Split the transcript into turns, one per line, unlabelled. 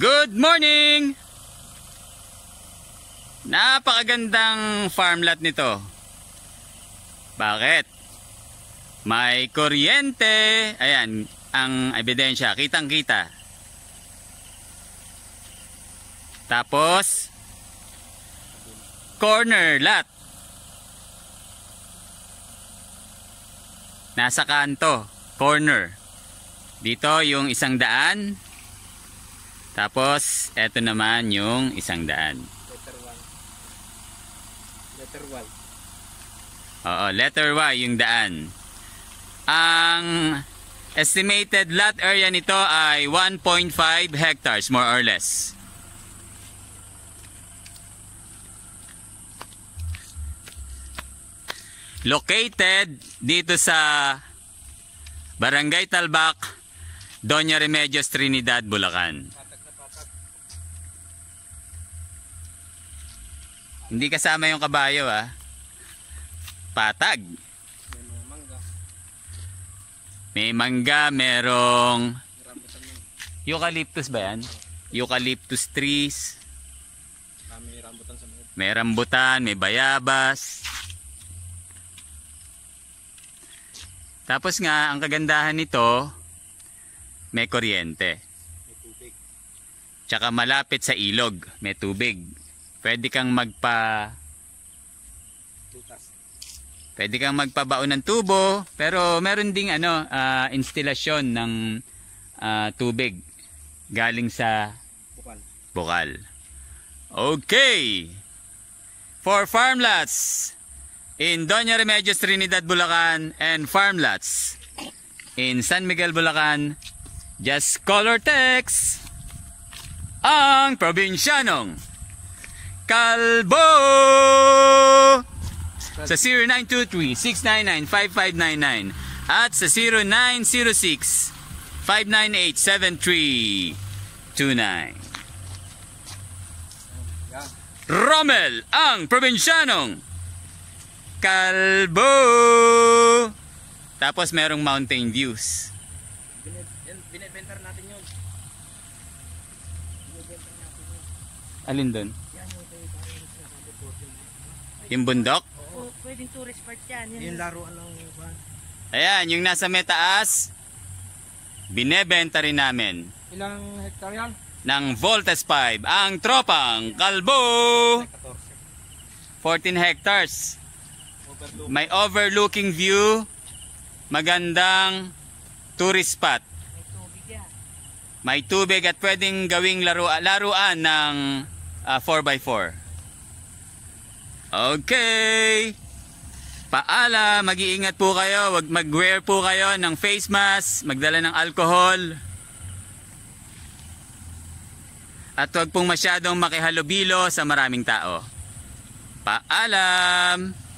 Good morning! Napakagandang farm lot nito. Bakit? May kuryente. Ayan, ang ebidensya. Kitang-kita. Tapos, corner lot. Nasa kanto, corner. Dito yung isang daan. Tapos, eto naman yung isang daan. Letter Y. Letter Y. Oo, letter Y yung daan. Ang estimated lot area nito ay 1.5 hectares more or less. Located dito sa Barangay Talbak, Doña Remedios, Trinidad, Bulacan. Hindi kasama yung kabayo ah. Patag. May mangga. May mangga, merong eucalyptus ba yan? Eucalyptus trees. Ah, may rambutan sa mga. May may bayabas. Tapos nga, ang kagandahan nito, may kuryente. May tubig. Tsaka malapit sa ilog, may tubig. Pwede kang magpa Pwede kang magpabao ng tubo, pero meron ding ano, uh, ah, instalasyon ng uh, tubig galing sa bukal. Okay. For farm lots in Doña Remedios Trinidad Bulacan and farm lots in San Miguel Bulacan, just color text ang probinsyanong Kalbo! Sa 0923-699-5599 at sa 0906-598-7329. Rommel ang probinsyanong kalbo. Tapos merong mountain views. Binibenta natin yun. Alin doon? Yung bundok? Oo, pwedeng tourist part yan. Yung eh. laruan ng van. Ayan, yung nasa may taas, binebenta rin namin. Ilang hektar yan? Ng Voltes 5, ang tropang kalbo! 14 hectares. May overlooking view, magandang tourist spot. May tubig at pwedeng gawing laruan, laruan ng uh, ah, 4x4. Okay. Paala, mag-iingat po kayo. Huwag mag-wear po kayo ng face mask, magdala ng alcohol. At huwag pong masyadong makihalubilo sa maraming tao. Paalam!